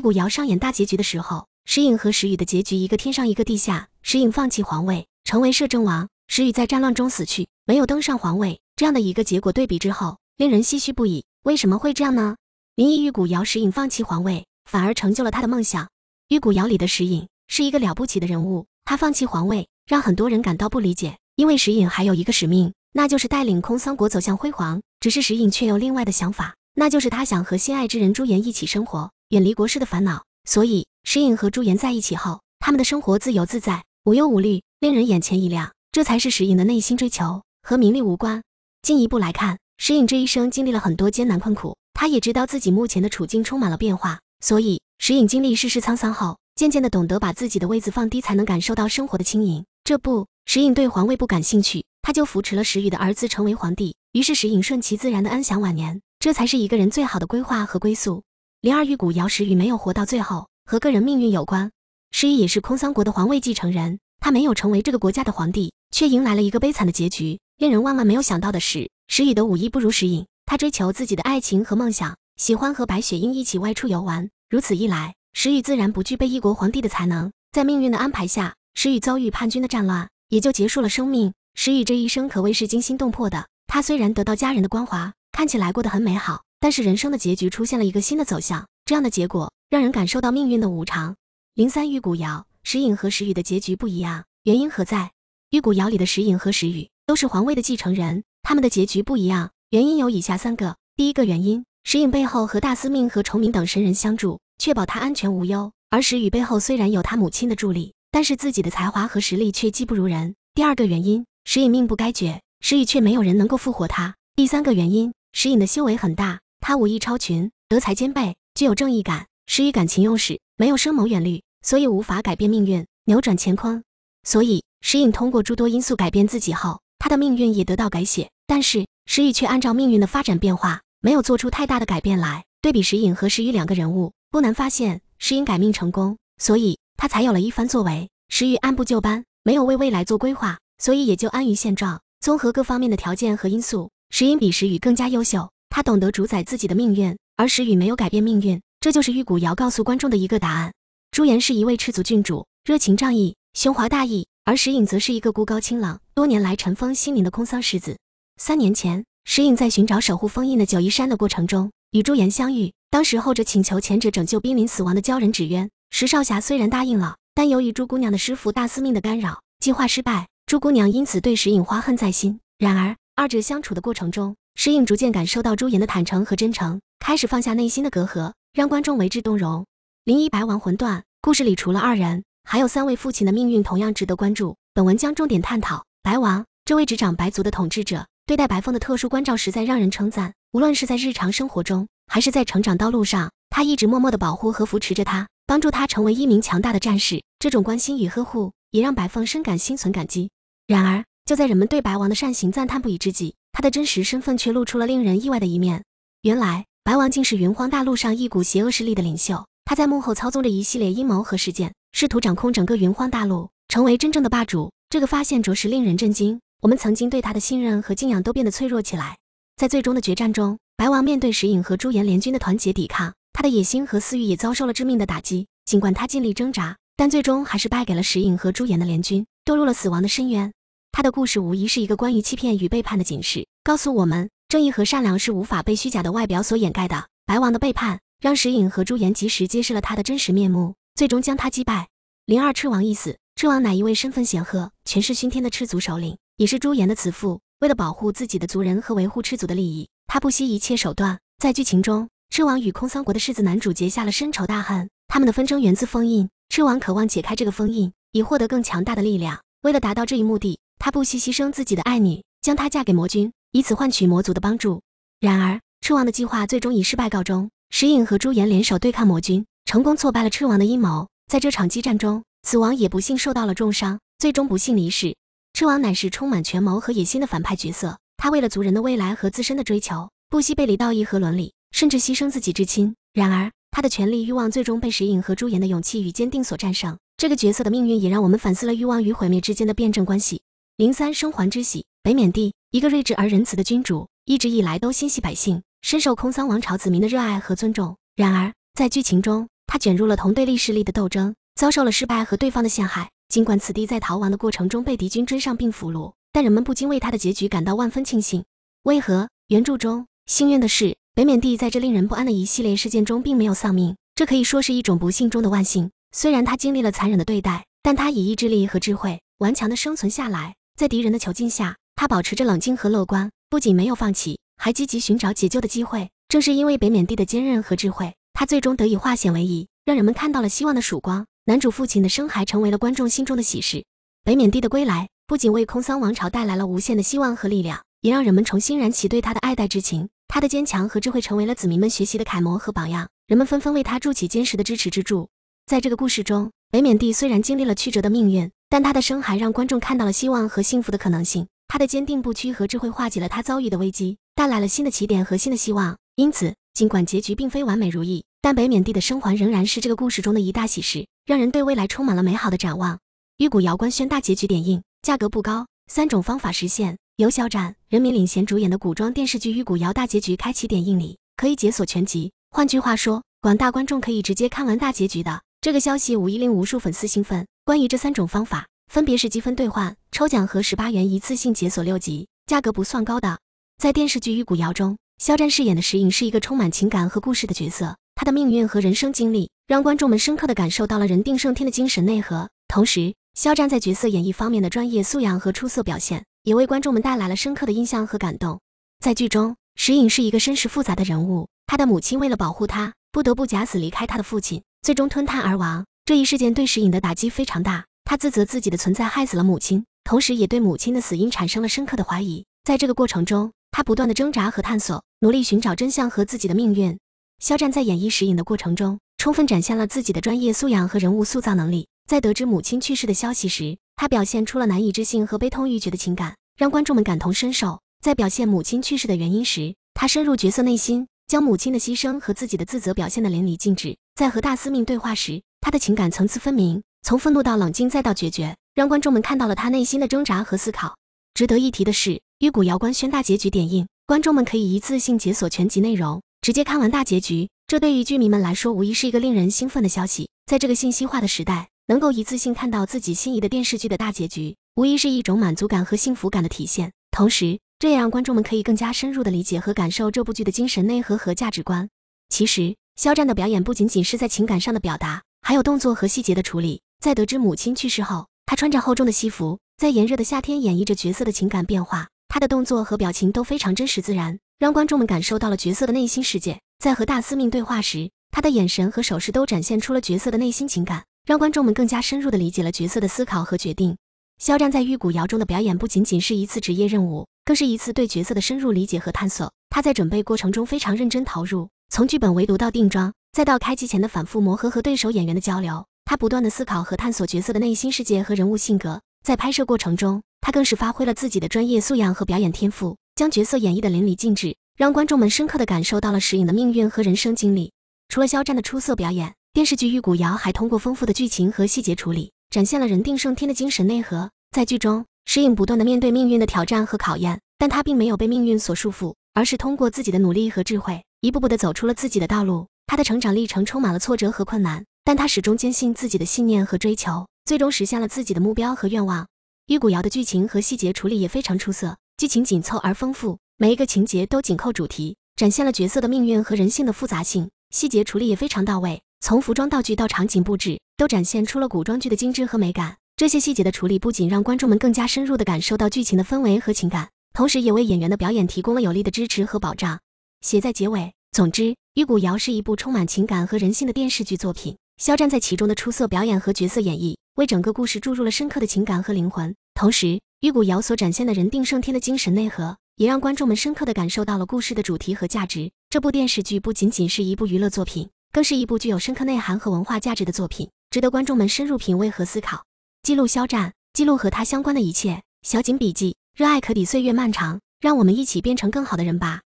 玉骨遥上演大结局的时候，石影和石雨的结局一个天上一个地下。石影放弃皇位，成为摄政王；石雨在战乱中死去，没有登上皇位。这样的一个结果对比之后，令人唏嘘不已。为什么会这样呢？林毅玉骨遥石影放弃皇位，反而成就了他的梦想。玉骨遥里的石影是一个了不起的人物，他放弃皇位让很多人感到不理解，因为石影还有一个使命，那就是带领空桑国走向辉煌。只是石影却有另外的想法，那就是他想和心爱之人朱颜一起生活。远离国事的烦恼，所以石影和朱颜在一起后，他们的生活自由自在、无忧无虑，令人眼前一亮。这才是石影的内心追求，和名利无关。进一步来看，石影这一生经历了很多艰难困苦，他也知道自己目前的处境充满了变化，所以石影经历世事沧桑后，渐渐的懂得把自己的位子放低，才能感受到生活的轻盈。这不，石影对皇位不感兴趣，他就扶持了石宇的儿子成为皇帝，于是石影顺其自然的安享晚年。这才是一个人最好的规划和归宿。灵儿与古瑶石雨没有活到最后，和个人命运有关。石雨也是空桑国的皇位继承人，他没有成为这个国家的皇帝，却迎来了一个悲惨的结局。令人万万没有想到的是，石雨的武艺不如石隐，他追求自己的爱情和梦想，喜欢和白雪英一起外出游玩。如此一来，石雨自然不具备一国皇帝的才能。在命运的安排下，石雨遭遇叛军的战乱，也就结束了生命。石雨这一生可谓是惊心动魄的。他虽然得到家人的关怀，看起来过得很美好。但是人生的结局出现了一个新的走向，这样的结果让人感受到命运的无常。零三玉骨遥，石影和石雨的结局不一样，原因何在？玉骨遥里的石影和石雨都是皇位的继承人，他们的结局不一样，原因有以下三个。第一个原因，石影背后和大司命和重明等神人相助，确保他安全无忧；而石雨背后虽然有他母亲的助力，但是自己的才华和实力却技不如人。第二个原因，石影命不该绝，石雨却没有人能够复活他。第三个原因，石影的修为很大。他武艺超群，德才兼备，具有正义感。施雨感情用事，没有深谋远虑，所以无法改变命运，扭转乾坤。所以石影通过诸多因素改变自己后，他的命运也得到改写。但是石雨却按照命运的发展变化，没有做出太大的改变来。对比石影和石雨两个人物，不难发现，石影改命成功，所以他才有了一番作为。石雨按部就班，没有为未来做规划，所以也就安于现状。综合各方面的条件和因素，石影比石雨更加优秀。他懂得主宰自己的命运，而石雨没有改变命运，这就是玉骨遥告诉观众的一个答案。朱颜是一位赤足郡主，热情仗义，胸怀大义；而石影则是一个孤高清朗，多年来尘封心灵的空桑世子。三年前，石影在寻找守护封印的九夷山的过程中与朱颜相遇，当时后者请求前者拯救濒临死亡的鲛人纸鸢。石少侠虽然答应了，但由于朱姑娘的师父大司命的干扰，计划失败，朱姑娘因此对石影怀恨在心。然而，二者相处的过程中。诗颖逐渐感受到朱颜的坦诚和真诚，开始放下内心的隔阂，让观众为之动容。林一白王魂断故事里，除了二人，还有三位父亲的命运同样值得关注。本文将重点探讨白王这位执掌白族的统治者对待白凤的特殊关照，实在让人称赞。无论是在日常生活中，还是在成长道路上，他一直默默的保护和扶持着他，帮助他成为一名强大的战士。这种关心与呵护，也让白凤深感心存感激。然而，就在人们对白王的善行赞叹不已之际，他的真实身份却露出了令人意外的一面。原来，白王竟是云荒大陆上一股邪恶势力的领袖，他在幕后操纵着一系列阴谋和事件，试图掌控整个云荒大陆，成为真正的霸主。这个发现着实令人震惊。我们曾经对他的信任和敬仰都变得脆弱起来。在最终的决战中，白王面对石影和朱颜联军的团结抵抗，他的野心和私欲也遭受了致命的打击。尽管他尽力挣扎，但最终还是败给了石影和朱颜的联军，堕入了死亡的深渊。他的故事无疑是一个关于欺骗与背叛的警示，告诉我们正义和善良是无法被虚假的外表所掩盖的。白王的背叛让石影和朱颜及时揭示了他的真实面目，最终将他击败。灵二赤王一死，赤王乃一位身份显赫、权势熏天的赤族首领，也是朱颜的慈父。为了保护自己的族人和维护赤族的利益，他不惜一切手段。在剧情中，赤王与空桑国的世子男主结下了深仇大恨，他们的纷争源自封印。赤王渴望解开这个封印，以获得更强大的力量。为了达到这一目的，他不惜牺牲自己的爱女，将她嫁给魔君，以此换取魔族的帮助。然而，赤王的计划最终以失败告终。石影和朱颜联手对抗魔君，成功挫败了赤王的阴谋。在这场激战中，死亡也不幸受到了重伤，最终不幸离世。赤王乃是充满权谋和野心的反派角色，他为了族人的未来和自身的追求，不惜背离道义和伦理，甚至牺牲自己至亲。然而，他的权力欲望最终被石影和朱颜的勇气与坚定所战胜。这个角色的命运也让我们反思了欲望与毁灭之间的辩证关系。零三生还之喜，北缅帝一个睿智而仁慈的君主，一直以来都心系百姓，深受空桑王朝子民的热爱和尊重。然而，在剧情中，他卷入了同对立势力的斗争，遭受了失败和对方的陷害。尽管此地在逃亡的过程中被敌军追上并俘虏，但人们不禁为他的结局感到万分庆幸。为何原著中幸运的是，北缅帝在这令人不安的一系列事件中并没有丧命，这可以说是一种不幸中的万幸。虽然他经历了残忍的对待，但他以意志力和智慧顽强地生存下来。在敌人的囚禁下，他保持着冷静和乐观，不仅没有放弃，还积极寻找解救的机会。正是因为北缅帝的坚韧和智慧，他最终得以化险为夷，让人们看到了希望的曙光。男主父亲的生还成为了观众心中的喜事。北缅帝的归来不仅为空桑王朝带来了无限的希望和力量，也让人们重新燃起对他的爱戴之情。他的坚强和智慧成为了子民们学习的楷模和榜样，人们纷纷为他筑起坚实的支持之柱。在这个故事中，北缅帝虽然经历了曲折的命运。但他的生还让观众看到了希望和幸福的可能性。他的坚定不屈和智慧化解了他遭遇的危机，带来了新的起点和新的希望。因此，尽管结局并非完美如意，但北缅帝的生还仍然是这个故事中的一大喜事，让人对未来充满了美好的展望。《玉骨遥》官宣大结局点映，价格不高，三种方法实现。由肖战、任敏领衔主演的古装电视剧《玉骨遥》大结局开启点映礼，可以解锁全集。换句话说，广大观众可以直接看完大结局的这个消息，无疑令无数粉丝兴奋。关于这三种方法，分别是积分兑换、抽奖和十八元一次性解锁六级，价格不算高的。在电视剧《玉骨遥》中，肖战饰演的石影是一个充满情感和故事的角色，他的命运和人生经历让观众们深刻的感受到了人定胜天的精神内核。同时，肖战在角色演绎方面的专业素养和出色表现，也为观众们带来了深刻的印象和感动。在剧中，石影是一个身世复杂的人物，他的母亲为了保护他，不得不假死离开他的父亲，最终吞炭而亡。这一事件对石影的打击非常大，他自责自己的存在害死了母亲，同时也对母亲的死因产生了深刻的怀疑。在这个过程中，他不断的挣扎和探索，努力寻找真相和自己的命运。肖战在演绎石影的过程中，充分展现了自己的专业素养和人物塑造能力。在得知母亲去世的消息时，他表现出了难以置信和悲痛欲绝的情感，让观众们感同身受。在表现母亲去世的原因时，他深入角色内心，将母亲的牺牲和自己的自责表现得淋漓尽致。在和大司命对话时，他的情感层次分明，从愤怒到冷静再到决绝，让观众们看到了他内心的挣扎和思考。值得一提的是，《玉骨遥》官宣大结局点映，观众们可以一次性解锁全集内容，直接看完大结局。这对于剧迷们来说，无疑是一个令人兴奋的消息。在这个信息化的时代，能够一次性看到自己心仪的电视剧的大结局，无疑是一种满足感和幸福感的体现。同时，这也让观众们可以更加深入地理解和感受这部剧的精神内核和价值观。其实，肖战的表演不仅仅是在情感上的表达。还有动作和细节的处理。在得知母亲去世后，他穿着厚重的西服，在炎热的夏天演绎着角色的情感变化。他的动作和表情都非常真实自然，让观众们感受到了角色的内心世界。在和大司命对话时，他的眼神和手势都展现出了角色的内心情感，让观众们更加深入的理解了角色的思考和决定。肖战在《玉骨遥》中的表演不仅仅是一次职业任务，更是一次对角色的深入理解和探索。他在准备过程中非常认真投入，从剧本围读到定妆。再到开机前的反复磨合和对手演员的交流，他不断的思考和探索角色的内心世界和人物性格。在拍摄过程中，他更是发挥了自己的专业素养和表演天赋，将角色演绎的淋漓尽致，让观众们深刻的感受到了石影的命运和人生经历。除了肖战的出色表演，电视剧《玉骨遥》还通过丰富的剧情和细节处理，展现了人定胜天的精神内核。在剧中，石影不断的面对命运的挑战和考验，但他并没有被命运所束缚，而是通过自己的努力和智慧，一步步的走出了自己的道路。他的成长历程充满了挫折和困难，但他始终坚信自己的信念和追求，最终实现了自己的目标和愿望。《玉骨遥》的剧情和细节处理也非常出色，剧情紧凑而丰富，每一个情节都紧扣主题，展现了角色的命运和人性的复杂性。细节处理也非常到位，从服装道具到场景布置，都展现出了古装剧的精致和美感。这些细节的处理不仅让观众们更加深入地感受到剧情的氛围和情感，同时也为演员的表演提供了有力的支持和保障。写在结尾，总之。《玉骨遥》是一部充满情感和人性的电视剧作品。肖战在其中的出色表演和角色演绎，为整个故事注入了深刻的情感和灵魂。同时，《玉骨遥》所展现的人定胜天的精神内核，也让观众们深刻地感受到了故事的主题和价值。这部电视剧不仅仅是一部娱乐作品，更是一部具有深刻内涵和文化价值的作品，值得观众们深入品味和思考。记录肖战，记录和他相关的一切。小景笔记，热爱可抵岁月漫长。让我们一起变成更好的人吧。